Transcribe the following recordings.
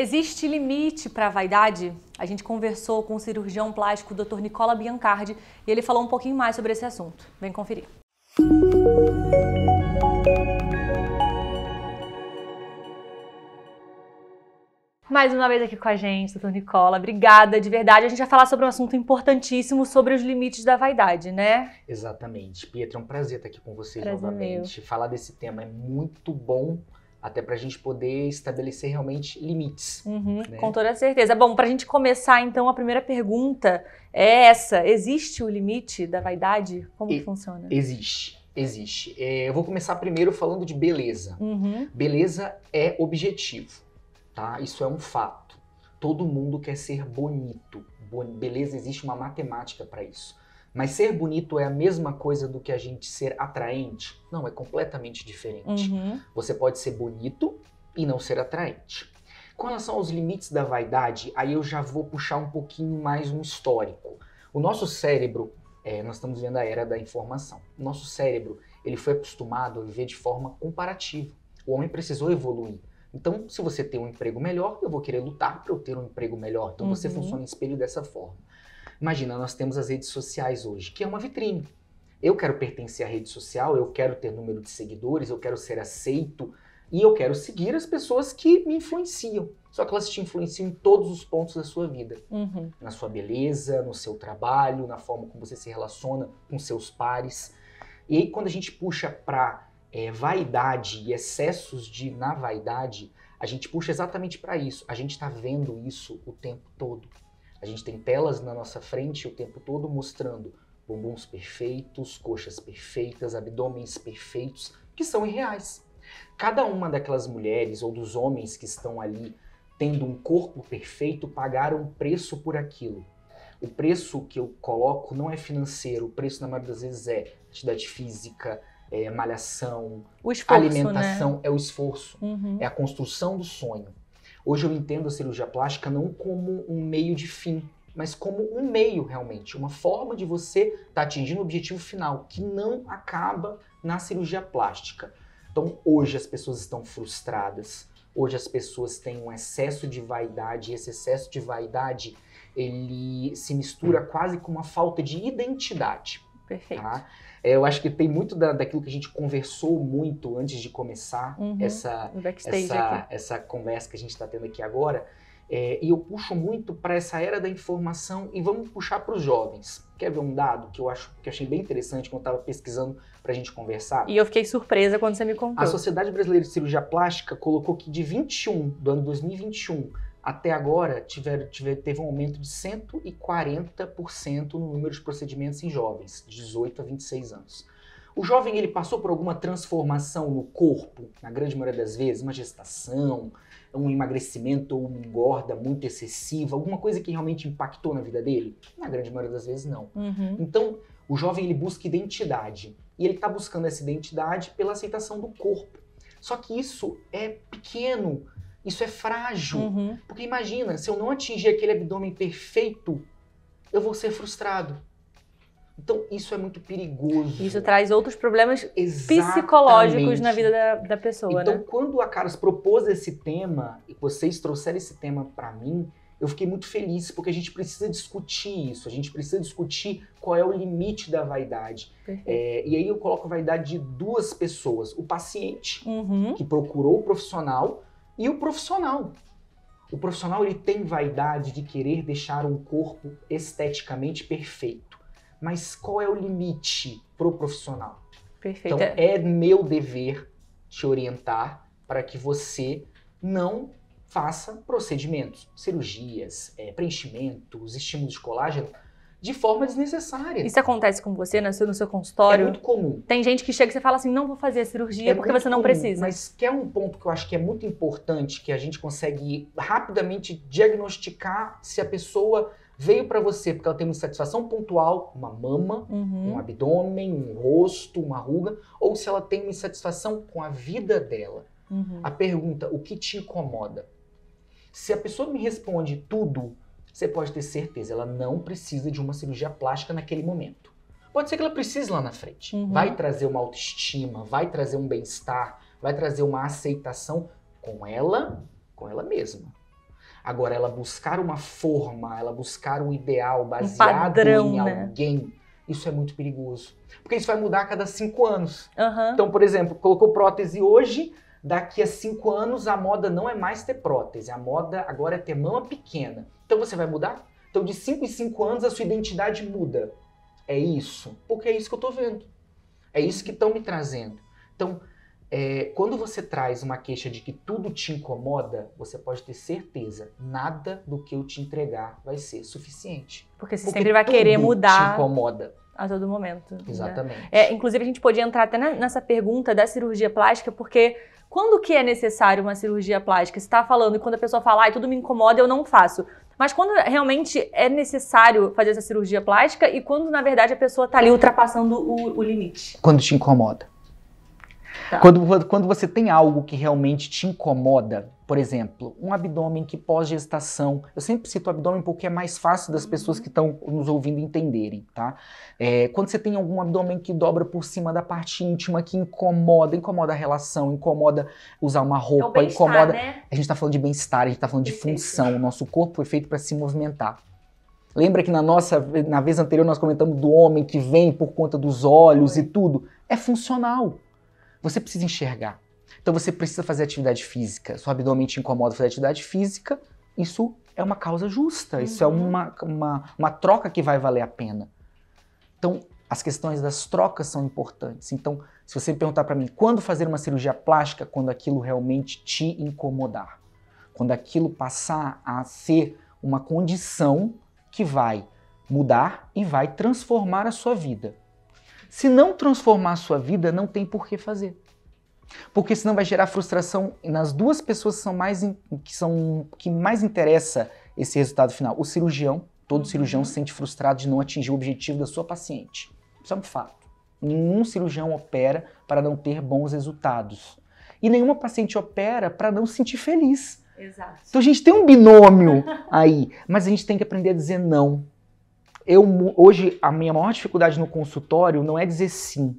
Existe limite para a vaidade? A gente conversou com o cirurgião plástico Dr. Nicola Biancardi e ele falou um pouquinho mais sobre esse assunto. Vem conferir. Mais uma vez aqui com a gente, doutor Nicola. Obrigada, de verdade. A gente vai falar sobre um assunto importantíssimo, sobre os limites da vaidade, né? Exatamente. Pietro, é um prazer estar aqui com vocês prazer é novamente. Meu. Falar desse tema é muito bom até para a gente poder estabelecer realmente limites. Uhum, né? Com toda certeza. Bom, para a gente começar, então, a primeira pergunta é essa: existe o limite da vaidade? Como e, funciona? Existe, existe. É, eu vou começar primeiro falando de beleza. Uhum. Beleza é objetivo, tá? Isso é um fato. Todo mundo quer ser bonito. Beleza existe uma matemática para isso. Mas ser bonito é a mesma coisa do que a gente ser atraente? Não, é completamente diferente. Uhum. Você pode ser bonito e não ser atraente. Com relação aos limites da vaidade, aí eu já vou puxar um pouquinho mais um histórico. O nosso cérebro, é, nós estamos vendo a era da informação. O nosso cérebro, ele foi acostumado a viver de forma comparativa. O homem precisou evoluir. Então, se você tem um emprego melhor, eu vou querer lutar para eu ter um emprego melhor. Então, uhum. você funciona em espelho dessa forma. Imagina, nós temos as redes sociais hoje, que é uma vitrine. Eu quero pertencer à rede social, eu quero ter número de seguidores, eu quero ser aceito e eu quero seguir as pessoas que me influenciam. Só que elas te influenciam em todos os pontos da sua vida: uhum. na sua beleza, no seu trabalho, na forma como você se relaciona com seus pares. E aí, quando a gente puxa para é, vaidade e excessos de na vaidade, a gente puxa exatamente para isso. A gente está vendo isso o tempo todo. A gente tem telas na nossa frente o tempo todo mostrando bumbuns perfeitos, coxas perfeitas, abdômens perfeitos, que são irreais. Cada uma daquelas mulheres ou dos homens que estão ali tendo um corpo perfeito pagaram um preço por aquilo. O preço que eu coloco não é financeiro, o preço na maioria das vezes é atividade física, é malhação, esforço, né? alimentação, né? é o esforço, uhum. é a construção do sonho. Hoje eu entendo a cirurgia plástica não como um meio de fim, mas como um meio realmente, uma forma de você estar tá atingindo o objetivo final, que não acaba na cirurgia plástica. Então hoje as pessoas estão frustradas, hoje as pessoas têm um excesso de vaidade, e esse excesso de vaidade ele se mistura quase com uma falta de identidade. Tá? Perfeito. Tá? É, eu acho que tem muito da, daquilo que a gente conversou muito antes de começar uhum, essa, essa, essa, conversa que a gente está tendo aqui agora. É, e eu puxo muito para essa era da informação e vamos puxar para os jovens. Quer ver um dado que eu acho que eu achei bem interessante quando estava pesquisando para a gente conversar? E eu fiquei surpresa quando você me contou. A Sociedade Brasileira de Cirurgia Plástica colocou que de 21 do ano 2021 até agora tiver, tiver, teve um aumento de 140% no número de procedimentos em jovens, de 18 a 26 anos. O jovem ele passou por alguma transformação no corpo, na grande maioria das vezes, uma gestação, um emagrecimento ou uma engorda muito excessiva, alguma coisa que realmente impactou na vida dele? Na grande maioria das vezes, não. Uhum. Então, o jovem ele busca identidade e ele está buscando essa identidade pela aceitação do corpo. Só que isso é pequeno isso é frágil. Uhum. Porque imagina, se eu não atingir aquele abdômen perfeito, eu vou ser frustrado. Então, isso é muito perigoso. Isso traz outros problemas Exatamente. psicológicos na vida da, da pessoa, então, né? quando a Caras propôs esse tema, e vocês trouxeram esse tema para mim, eu fiquei muito feliz, porque a gente precisa discutir isso, a gente precisa discutir qual é o limite da vaidade. É, e aí eu coloco a vaidade de duas pessoas: o paciente, uhum. que procurou o profissional, e o profissional. O profissional ele tem vaidade de querer deixar um corpo esteticamente perfeito, mas qual é o limite pro profissional? Perfeito. Então é, é meu dever te orientar para que você não faça procedimentos, cirurgias, é, preenchimentos, estímulos de colágeno, de forma desnecessária. Isso acontece com você nasceu né, no seu consultório? É muito comum. Tem gente que chega e você fala assim, não vou fazer a cirurgia é porque você não precisa. Mas quer é um ponto que eu acho que é muito importante, que a gente consegue rapidamente diagnosticar se a pessoa veio para você porque ela tem uma insatisfação pontual, uma mama, uhum. um abdômen, um rosto, uma ruga, ou se ela tem uma insatisfação com a vida dela. Uhum. A pergunta, o que te incomoda? Se a pessoa me responde tudo, você pode ter certeza, ela não precisa de uma cirurgia plástica naquele momento. Pode ser que ela precise lá na frente. Uhum. Vai trazer uma autoestima, vai trazer um bem-estar, vai trazer uma aceitação com ela, com ela mesma. Agora, ela buscar uma forma, ela buscar um ideal baseado um padrão, em né? alguém, né? isso é muito perigoso. Porque isso vai mudar a cada cinco anos. Uhum. Então, por exemplo, colocou prótese hoje, daqui a cinco anos a moda não é mais ter prótese, a moda agora é ter mama pequena. Então você vai mudar? Então de 5 em 5 anos a sua identidade muda. É isso. Porque é isso que eu estou vendo. É isso que estão me trazendo. Então, é, quando você traz uma queixa de que tudo te incomoda, você pode ter certeza, nada do que eu te entregar vai ser suficiente. Porque você Porque sempre vai querer mudar. Te incomoda a todo momento. Né? Exatamente. Né? É, inclusive, a gente podia entrar até nessa pergunta da cirurgia plástica, porque quando que é necessário uma cirurgia plástica? Você está falando e quando a pessoa fala, ai, tudo me incomoda, eu não faço. Mas quando realmente é necessário fazer essa cirurgia plástica e quando, na verdade, a pessoa está ali ultrapassando o, o, limite? Quando te incomoda. Tá. Quando, quando você tem algo que realmente te incomoda, por exemplo, um abdômen que pós-gestação, eu sempre cito abdômen porque é mais fácil das pessoas uhum. que estão nos ouvindo entenderem, tá? É, quando você tem algum abdômen que dobra por cima da parte íntima, que incomoda, incomoda a relação, incomoda usar uma é roupa, é incomoda. Né? A gente está falando de bem-estar, a gente está falando de função, o nosso corpo foi feito para se movimentar. Lembra que na nossa na vez anterior nós comentamos do homem que vem por conta dos olhos e tudo? É funcional. Você precisa enxergar. Então você precisa fazer atividade física. Seu abdômen te incomoda fazer atividade física, isso é uma causa justa, uhum. isso é uhum. uma, uma, uma troca que vai valer a pena. Então, as questões das trocas são importantes. Então, se você perguntar para mim quando fazer uma cirurgia plástica, quando aquilo realmente te incomodar, quando aquilo passar a ser uma condição que vai mudar e vai transformar a sua vida. Se não transformar a sua vida, não tem por que fazer. Porque senão vai gerar frustração nas duas pessoas que são mais que são que mais interessa esse resultado final. O cirurgião, todo uhum. cirurgião se sente frustrado de não atingir o objetivo da sua paciente. Isso é um fato. Nenhum cirurgião opera para não ter bons resultados. E nenhuma paciente opera para não se sentir feliz. Exato. Então a gente tem um binômio aí, mas a gente tem que aprender a dizer não. Eu hoje a minha maior dificuldade no consultório não é dizer sim,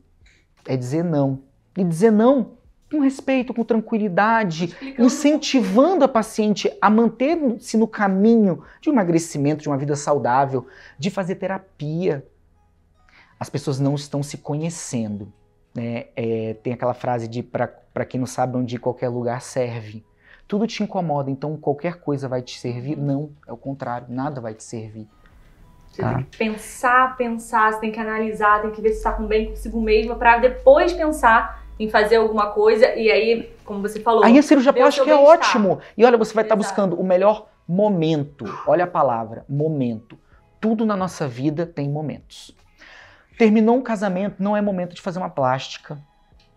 é dizer não. E dizer não com respeito, com tranquilidade, Explicando. incentivando a paciente a manter-se no caminho de um emagrecimento, de uma vida saudável, de fazer terapia. As pessoas não estão se conhecendo. Né? É, tem aquela frase de para quem não sabe onde qualquer lugar serve. Tudo te incomoda, então qualquer coisa vai te servir? Uhum. Não, é o contrário, nada vai te servir. Você tem tá? que pensar, pensar, você tem que analisar, tem que ver se está com bem consigo mesma para depois pensar em fazer alguma coisa. E aí, como você falou. Aí a cirurgia plástica é ótimo. E olha, você vai estar tá buscando o melhor momento. Olha a palavra, momento. Tudo na nossa vida tem momentos. Terminou um casamento, não é momento de fazer uma plástica.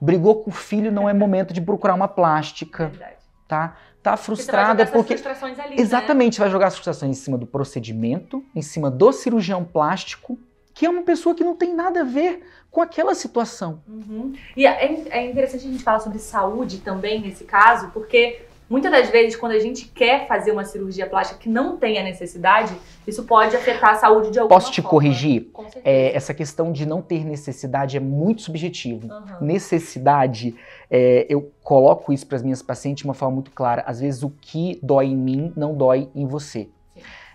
Brigou com o filho, não é momento de procurar uma plástica. Verdade. Tá? Tá frustrada porque. Você vai porque... Ali, né? Exatamente, né? vai jogar as frustrações em cima do procedimento, em cima do cirurgião plástico, que é uma pessoa que não tem nada a ver com aquela situação. Uhum. E é, é, interessante a gente falar sobre saúde também nesse caso, porque Muitas das vezes, quando a gente quer fazer uma cirurgia plástica que não tem a necessidade, isso pode afetar a saúde de alguma Posso te forma. corrigir? É, essa questão de não ter necessidade é muito subjetivo. Uhum. Necessidade, é, eu coloco isso para as minhas pacientes de uma forma muito clara. Às vezes, o que dói em mim não dói em você.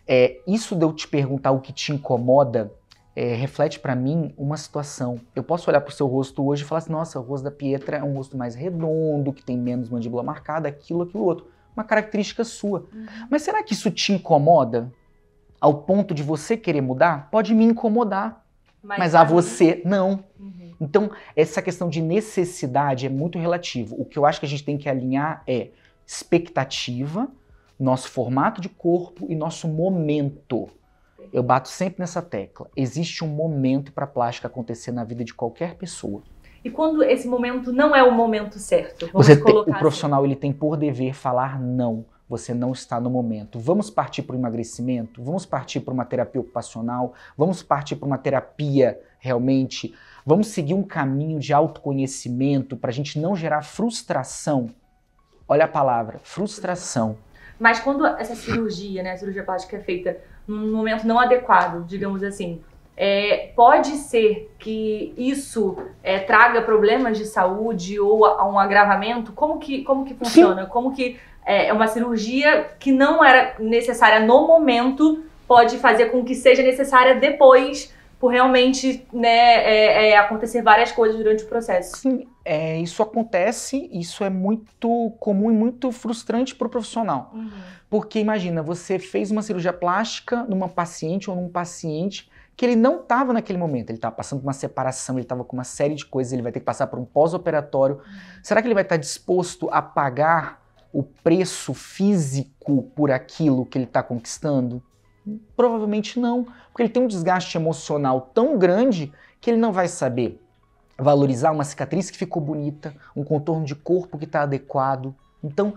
É, isso de eu te perguntar o que te incomoda é, reflete para mim uma situação. Eu posso olhar para o seu rosto hoje e falar assim: nossa, o rosto da Pietra é um rosto mais redondo, que tem menos mandíbula marcada, aquilo, aquilo outro. Uma característica sua. Uhum. Mas será que isso te incomoda ao ponto de você querer mudar? Pode me incomodar, mas, mas a você não. Uhum. Então, essa questão de necessidade é muito relativo. O que eu acho que a gente tem que alinhar é expectativa, nosso formato de corpo e nosso momento eu bato sempre nessa tecla. Existe um momento para a plástica acontecer na vida de qualquer pessoa. E quando esse momento não é o momento certo? Você tem, o assim. profissional ele tem por dever falar não. Você não está no momento. Vamos partir para o emagrecimento? Vamos partir para uma terapia ocupacional? Vamos partir para uma terapia realmente? Vamos seguir um caminho de autoconhecimento para a gente não gerar frustração? Olha a palavra, frustração. Mas quando essa cirurgia, né, a cirurgia plástica é feita num momento não adequado, digamos assim. É, pode ser que isso é, traga problemas de saúde ou a, um agravamento? Como que, como que funciona? Sim. Como que é, é, uma cirurgia que não era necessária no momento pode fazer com que seja necessária depois por realmente né, é, é, acontecer várias coisas durante o processo. Sim, é, isso acontece, isso é muito comum e muito frustrante para o profissional. Uhum. Porque imagina, você fez uma cirurgia plástica numa paciente ou num paciente que ele não estava naquele momento, ele estava passando por uma separação, ele estava com uma série de coisas, ele vai ter que passar por um pós-operatório. Uhum. Será que ele vai estar tá disposto a pagar o preço físico por aquilo que ele está conquistando? Provavelmente não, porque ele tem um desgaste emocional tão grande que ele não vai saber valorizar uma cicatriz que ficou bonita, um contorno de corpo que está adequado. Então,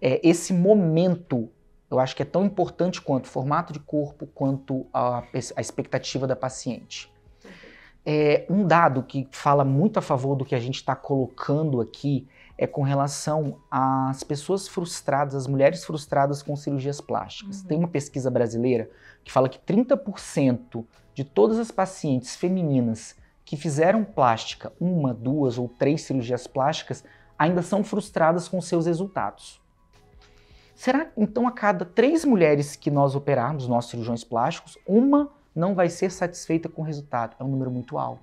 é, esse momento eu acho que é tão importante quanto o formato de corpo, quanto a, a expectativa da paciente. É, um dado que fala muito a favor do que a gente está colocando aqui é com relação às pessoas frustradas, às mulheres frustradas com cirurgias plásticas. Uhum. Tem uma pesquisa brasileira que fala que 30% de todas as pacientes femininas que fizeram plástica, uma, duas ou três cirurgias plásticas, ainda são frustradas com seus resultados. Será então a cada três mulheres que nós operarmos, nós cirurgiões plásticos, uma não vai ser satisfeita com o resultado? É um número muito alto.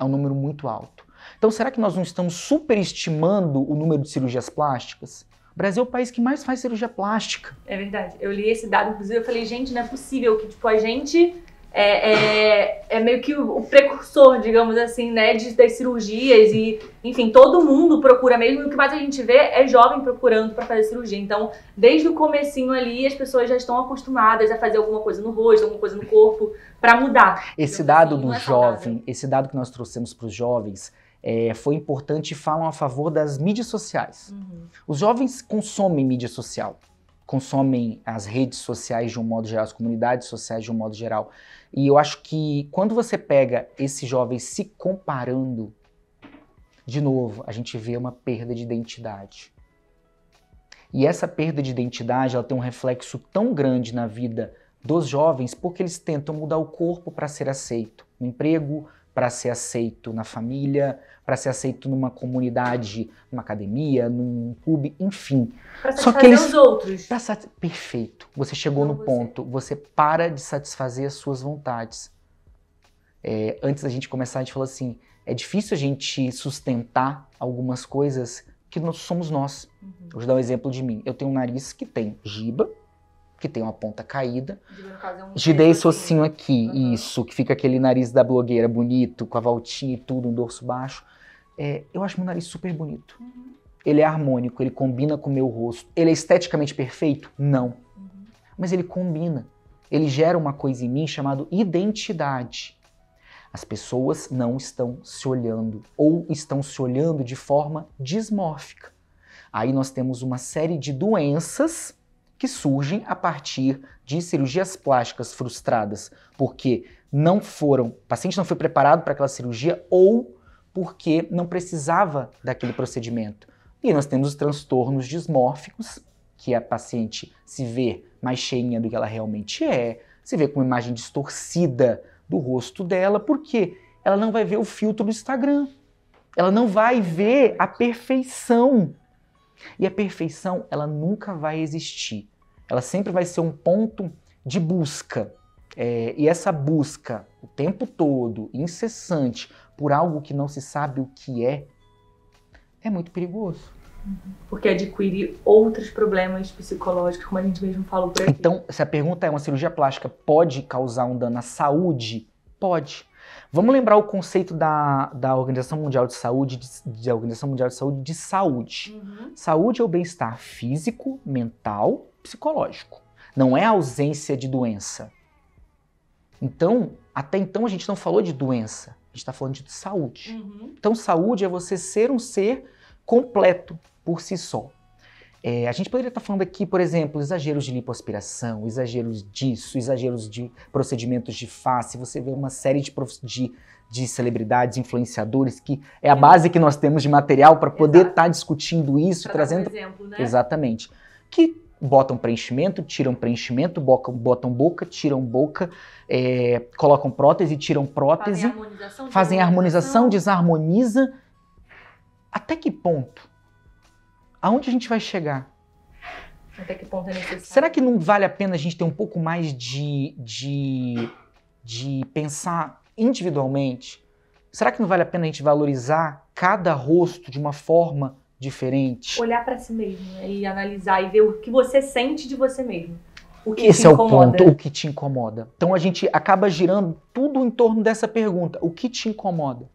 É um número muito alto. Então, será que nós não estamos superestimando o número de cirurgias plásticas? O Brasil é o país que mais faz cirurgia plástica. É verdade. Eu li esse dado, inclusive, eu falei, gente, não é possível que tipo, a gente é, é, é, meio que o, precursor, digamos assim, né, de, das cirurgias e, enfim, todo mundo procura mesmo. o que mais a gente vê é jovem procurando para fazer cirurgia. Então, desde o comecinho ali, as pessoas já estão acostumadas a fazer alguma coisa no rosto, alguma coisa no corpo para mudar. Esse então, assim, dado assim, do é jovem, esse dado que nós trouxemos para os jovens, é, foi importante e falam a favor das mídias sociais. Uhum. Os jovens consomem mídia social, consomem as redes sociais de um modo geral, as comunidades sociais de um modo geral. E eu acho que quando você pega esse jovem se comparando, de novo, a gente vê uma perda de identidade. E essa perda de identidade ela tem um reflexo tão grande na vida dos jovens porque eles tentam mudar o corpo para ser aceito no emprego, para ser aceito na família, para ser aceito numa comunidade, numa academia, num clube, enfim. Para satisfazer Só que eles... os outros. Sat... Perfeito. Você chegou Não no você. ponto. Você para de satisfazer as suas vontades. É, antes da gente começar, a gente falou assim: é difícil a gente sustentar algumas coisas que nós somos nós. Uhum. Vou dar um exemplo de mim. Eu tenho um nariz que tem giba, que tem uma ponta caída. Gidei é um socinho aqui, uhum. isso, que fica aquele nariz da blogueira bonito, com a voltinha e tudo, um dorso baixo. É, eu acho meu nariz super bonito. Uhum. Ele é harmônico, ele combina com o meu rosto. Ele é esteticamente perfeito? Não. Uhum. Mas ele combina. Ele gera uma coisa em mim chamada identidade. As pessoas não estão se olhando ou estão se olhando de forma dismórfica. Aí nós temos uma série de doenças que surgem a partir de cirurgias plásticas frustradas, porque não foram, o paciente não foi preparado para aquela cirurgia ou porque não precisava daquele procedimento. E nós temos os transtornos dismórficos, que a paciente se vê mais cheinha do que ela realmente é, se vê com uma imagem distorcida do rosto dela, porque ela não vai ver o filtro do Instagram. Ela não vai ver a perfeição. E a perfeição, ela nunca vai existir ela sempre vai ser um ponto de busca. É, e essa busca o tempo todo, incessante, por algo que não se sabe o que é, é muito perigoso. Porque adquire outros problemas psicológicos, como a gente mesmo falou por aqui. Então, se a pergunta é uma cirurgia plástica pode causar um dano à saúde? Pode. Vamos lembrar o conceito da, da Organização Mundial de Saúde, de, da Organização Mundial de Saúde, de saúde. Uhum. Saúde é o bem-estar físico, mental psicológico, não é a ausência de doença. Então, até então a gente não falou de doença, a gente está falando de saúde. Uhum. Então, saúde é você ser um ser completo por si só. É, a gente poderia estar tá falando aqui, por exemplo, exageros de lipoaspiração, exageros disso, exageros de procedimentos de face. Você vê uma série de, de, de celebridades, influenciadores, que é a base que nós temos de material para poder estar tá discutindo isso, pra trazendo. Um exemplo, né? Exatamente. Que botam preenchimento, tiram preenchimento, botam boca, tiram boca, é, colocam prótese, tiram prótese, fazem harmonização, fazem harmonização desarmoniza. Até que ponto? Aonde a gente vai chegar? Até que ponto é necessário? Será que não vale a pena a gente ter um pouco mais de, de, de pensar individualmente? Será que não vale a pena a gente valorizar cada rosto de uma forma diferente. Olhar para si mesmo né? e analisar e ver o que você sente de você mesmo. O que Esse te incomoda. é o ponto, o que te incomoda. Então a gente acaba girando tudo em torno dessa pergunta: o que te incomoda?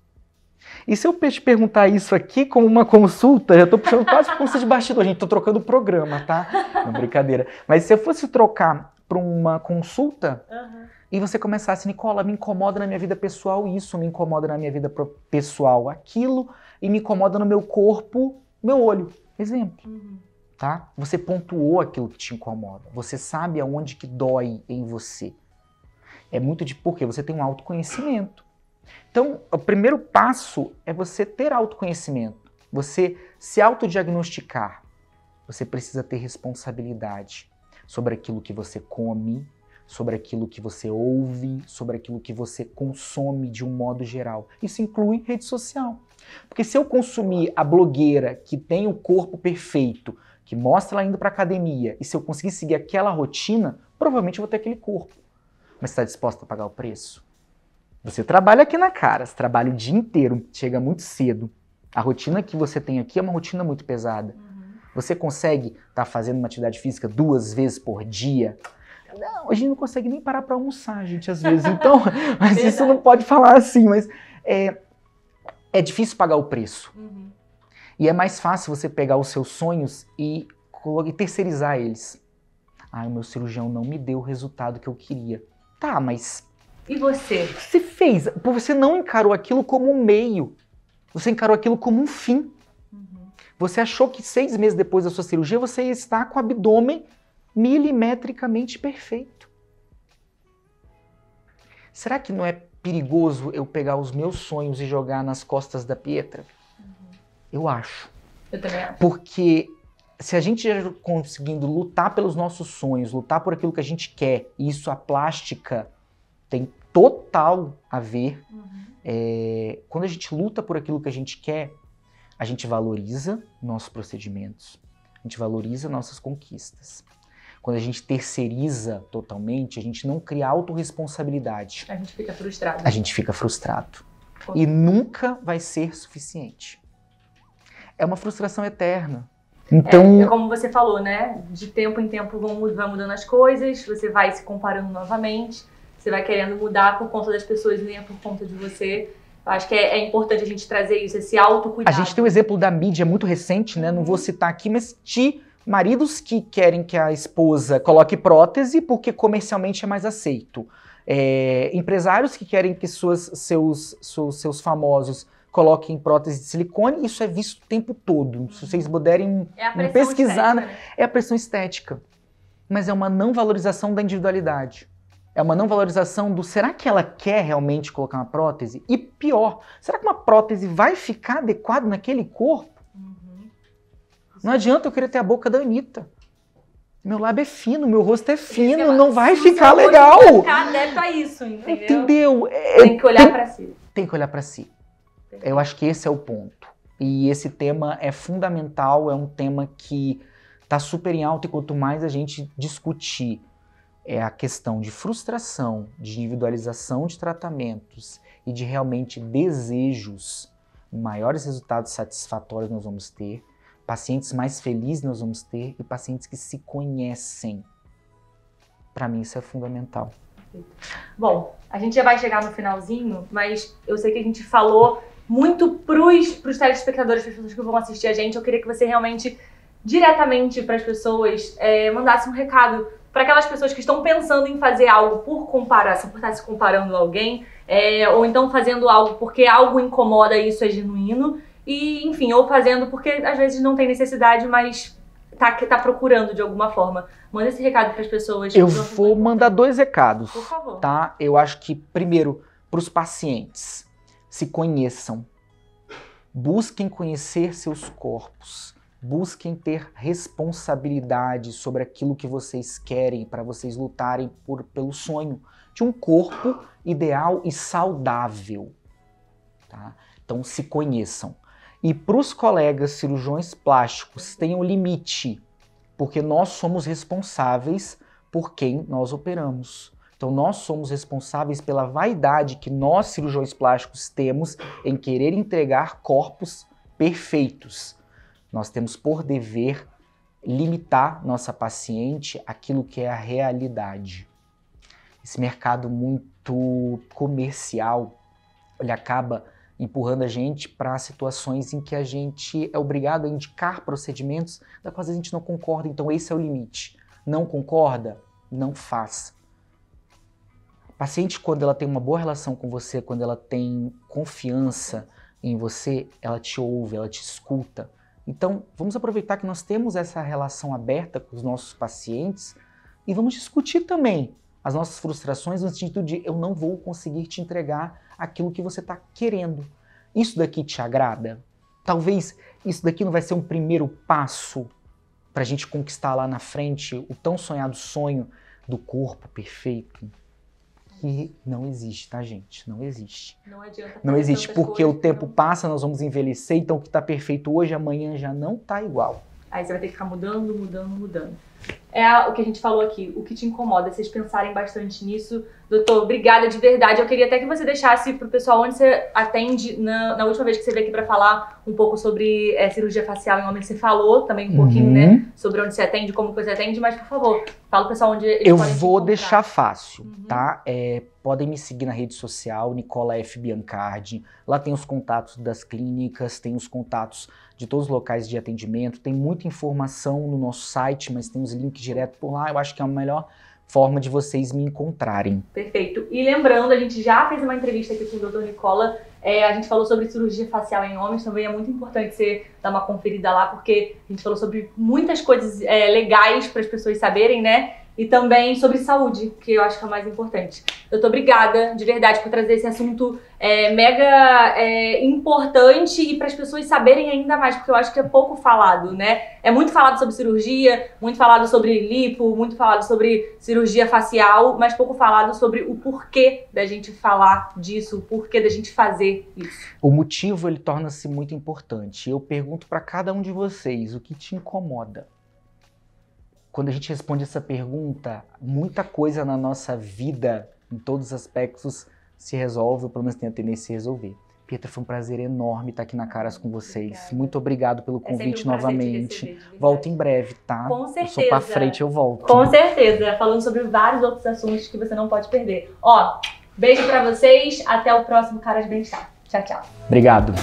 E se eu te perguntar isso aqui como uma consulta, eu estou puxando quase consulta de bastidor, gente, estou trocando o programa, tá? Não, brincadeira. Mas se eu fosse trocar para uma consulta uhum. e você começasse, assim, Nicola, me incomoda na minha vida pessoal isso, me incomoda na minha vida pessoal aquilo, e me incomoda no meu corpo meu olho, exemplo. Uhum. Tá? Você pontuou aquilo que te incomoda. Você sabe aonde que dói em você. É muito de porque você tem um autoconhecimento. Então, o primeiro passo é você ter autoconhecimento, você se autodiagnosticar. Você precisa ter responsabilidade sobre aquilo que você come, sobre aquilo que você ouve, sobre aquilo que você consome de um modo geral. Isso inclui rede social. Porque se eu consumir a blogueira que tem o corpo perfeito, que mostra ela indo para academia, e se eu conseguir seguir aquela rotina, provavelmente eu vou ter aquele corpo. Mas está disposta a pagar o preço? Você trabalha aqui na cara, você trabalha o dia inteiro, chega muito cedo. A rotina que você tem aqui é uma rotina muito pesada. Uhum. Você consegue estar tá fazendo uma atividade física duas vezes por dia? Não, a gente não consegue nem parar para almoçar, gente, às vezes. Então, mas isso não pode falar assim, mas é, é difícil pagar o preço. Uhum. E é mais fácil você pegar os seus sonhos e, e terceirizar eles. Ah, o meu cirurgião não me deu o resultado que eu queria. Tá, mas. E você? Você fez. Você não encarou aquilo como um meio. Você encarou aquilo como um fim. Uhum. Você achou que seis meses depois da sua cirurgia você ia estar com o abdômen milimetricamente perfeito. Será que não é perigoso eu pegar os meus sonhos e jogar nas costas da Pietra? Uhum. Eu acho. Eu também acho. Porque se a gente já conseguindo lutar pelos nossos sonhos, lutar por aquilo que a gente quer, e isso a plástica tem total a ver. Uhum. É, quando a gente luta por aquilo que a gente quer, a gente valoriza nossos procedimentos, a gente valoriza nossas conquistas quando a gente terceiriza totalmente, a gente não cria autorresponsabilidade. A gente fica frustrado. A gente fica frustrado. E nunca vai ser suficiente. É uma frustração eterna. É, então... É, como você falou, né? De tempo em tempo vão, mudando as coisas, você vai se comparando novamente, você vai querendo mudar por conta das pessoas e nem é por conta de você. Eu acho que é, é, importante a gente trazer isso, esse autocuidado. A gente tem um exemplo da mídia muito recente, né? Não vou uhum. citar aqui, mas te maridos que querem que a esposa coloque prótese porque comercialmente é mais aceito. É, empresários que querem que suas, seus, seus, seus famosos coloquem prótese de silicone, isso é visto o tempo todo. Se vocês uhum. puderem é pesquisar, estética, né? é a pressão estética. Mas é uma não valorização da individualidade. É uma não valorização do será que ela quer realmente colocar uma prótese? E pior, será que uma prótese vai ficar adequada naquele corpo? Não adianta eu querer ter a boca da Anitta. Meu lábio é fino, meu rosto é fino, não vai ficar legal. Não ficar adepto a isso, entendeu? entendeu? É, tem que olhar para si. Tem que olhar para si. Eu acho que esse é o ponto. E esse tema é fundamental, é um tema que está super em alta e quanto mais a gente discutir é a questão de frustração, de individualização de tratamentos e de realmente desejos maiores resultados satisfatórios nós vamos ter. Pacientes mais felizes nós vamos ter e pacientes que se conhecem. Para mim isso é fundamental. Bom, a gente já vai chegar no finalzinho, mas eu sei que a gente falou muito pros, pros telespectadores, para as pessoas que vão assistir a gente. Eu queria que você realmente, diretamente para as pessoas, é, mandasse um recado para aquelas pessoas que estão pensando em fazer algo por comparação, por estar tá se comparando a alguém, é, ou então fazendo algo porque algo incomoda e isso é genuíno. E, enfim, ou fazendo porque às vezes não tem necessidade, mas tá, tá procurando de alguma forma. Manda esse recado para as pessoas. Eu vou mandar dois recados. Por favor. Tá? Eu acho que, primeiro, para os pacientes, se conheçam. Busquem conhecer seus corpos. Busquem ter responsabilidade sobre aquilo que vocês querem para vocês lutarem por, pelo sonho de um corpo ideal e saudável. Tá? Então se conheçam. E para os colegas cirurgiões plásticos, tem um limite, porque nós somos responsáveis por quem nós operamos. Então, nós somos responsáveis pela vaidade que nós, cirurgiões plásticos, temos em querer entregar corpos perfeitos. Nós temos por dever limitar nossa paciente aquilo que é a realidade. Esse mercado muito comercial, ele acaba empurrando a gente para situações em que a gente é obrigado a indicar procedimentos da qual a gente não concorda. Então esse é o limite. Não concorda? Não faça. A paciente, quando ela tem uma boa relação com você, quando ela tem confiança em você, ela te ouve, ela te escuta. Então, vamos aproveitar que nós temos essa relação aberta com os nossos pacientes e vamos discutir também as nossas frustrações no sentido de eu não vou conseguir te entregar aquilo que você está querendo. Isso daqui te agrada? Talvez isso daqui não vai ser um primeiro passo para a gente conquistar lá na frente o tão sonhado sonho do corpo perfeito que não existe, tá, gente? Não existe. Não adianta. Não existe, porque coisas, o tempo não... passa, nós vamos envelhecer, então o que está perfeito hoje, amanhã já não está igual. Aí você vai ter que ficar mudando, mudando, mudando é o que a gente falou aqui, o que te incomoda, vocês pensarem bastante nisso. Doutor, obrigada de verdade. Eu queria até que você deixasse para o pessoal onde você atende, na, na, última vez que você veio aqui para falar um pouco sobre é, cirurgia facial em homem, você falou também um uhum. pouquinho, né? Sobre onde você atende, como você atende, mas por favor, fala o pessoal onde eles Eu vou deixar fácil, uhum. tá? É, podem me seguir na rede social, Nicola F. Biancardi. Lá tem os contatos das clínicas, tem os contatos de todos os locais de atendimento, tem muita informação no nosso site, mas tem os link direto por lá. Eu acho que é a melhor forma de vocês me encontrarem. Perfeito. E lembrando, a gente já fez uma entrevista aqui com o Dr. Nicola. É, a gente falou sobre cirurgia facial em homens, também é muito importante você dar uma conferida lá, porque a gente falou sobre muitas coisas é, legais para as pessoas saberem, né? e também sobre saúde, que eu acho que é o mais importante. Eu tô obrigada, de verdade, por trazer esse assunto é, mega é, importante e para as pessoas saberem ainda mais, porque eu acho que é pouco falado, né? É muito falado sobre cirurgia, muito falado sobre lipo, muito falado sobre cirurgia facial, mas pouco falado sobre o porquê da gente falar disso, o porquê da gente fazer isso. O motivo ele torna-se muito importante. Eu pergunto para cada um de vocês, o que te incomoda? quando a gente responde essa pergunta, muita coisa na nossa vida, em todos os aspectos, se resolve, ou pelo menos tem a tendência de se resolver. Pietra, foi um prazer enorme estar aqui na Caras com vocês. Obrigada. Muito obrigado pelo é convite é um novamente. volto em breve, tá? Com certeza. Eu sou pra frente, eu volto. Com certeza. Falando sobre vários outros assuntos que você não pode perder. Ó, beijo para vocês. Até o próximo Caras Bem-Estar. Tchau, tchau. Obrigado.